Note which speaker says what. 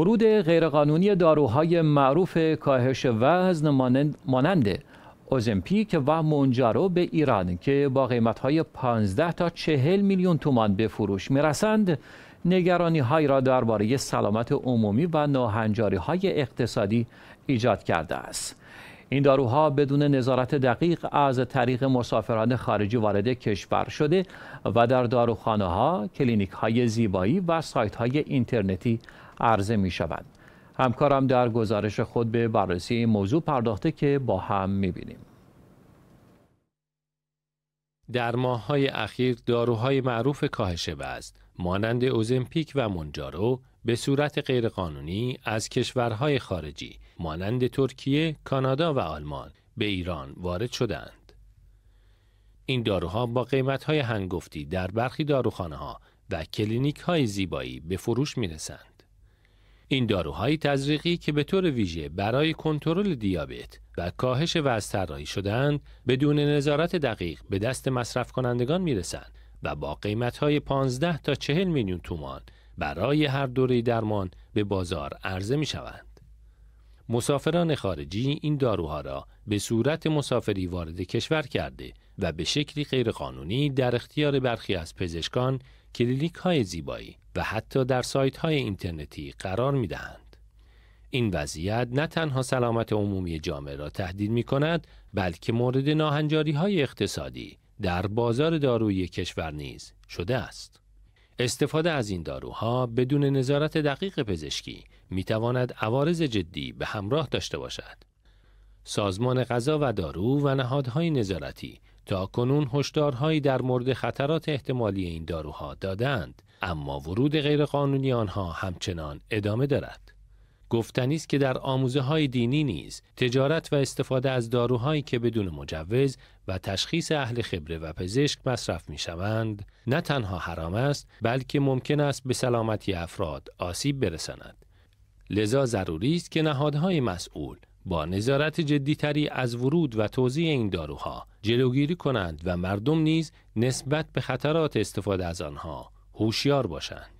Speaker 1: ورود غیرقانونی داروهای معروف کاهش وزن مانند اوزمپیک و مونجارو به ایران که با قیمتهای 15 تا 40 میلیون تومان به فروش میرسند نگرانی های را درباره سلامت عمومی و ناهنجاری های اقتصادی ایجاد کرده است این داروها بدون نظارت دقیق از طریق مسافران خارجی وارد کشور شده و در داروخانه ها، کلینیک های زیبایی و سایت های اینترنتی عرضه می شوند. همکارم در گزارش خود به بررسی این موضوع پرداخته که با هم می بینیم.
Speaker 2: در های اخیر داروهای معروف کاهش وزن مانند اوزمپیک و منجارو به صورت غیرقانونی از کشورهای خارجی مانند ترکیه، کانادا و آلمان به ایران وارد شدند. این داروها با قیمتهای هنگفتی در برخی داروخانه ها و کلینیک های زیبایی به فروش می این داروهای تزریقی که به طور ویژه برای کنترل دیابت و کاهش وزن طراحی شدهاند بدون نظارت دقیق به دست مصرف کنندگان میرسند و با قیمتهای 15 تا 40 میلیون تومان برای هر دوره درمان به بازار عرضه می شوند. مسافران خارجی این داروها را به صورت مسافری وارد کشور کرده و به شکلی غیرقانونی در اختیار برخی از پزشکان کلینیک های زیبایی و حتی در سایت های اینترنتی قرار می دهند. این وضعیت نه تنها سلامت عمومی جامعه را تهدید می کند بلکه مورد ناهنجاری های اقتصادی در بازار داروی کشور نیز شده است. استفاده از این داروها بدون نظارت دقیق پزشکی می تواند عوارض جدی به همراه داشته باشد. سازمان غذا و دارو و نهادهای نظارتی تا کنون هشدارهایی در مورد خطرات احتمالی این داروها دادند اما ورود غیرقانونی آنها همچنان ادامه دارد گفتنی است که در آموزه های دینی نیز تجارت و استفاده از داروهایی که بدون مجوز و تشخیص اهل خبره و پزشک مصرف می شوند نه تنها حرام است بلکه ممکن است به سلامتی افراد آسیب برساند لذا ضروری است که نهادهای مسئول با نظارت جدیتری از ورود و توزیع این داروها جلوگیری کنند و مردم نیز نسبت به خطرات استفاده از آنها هوشیار باشند.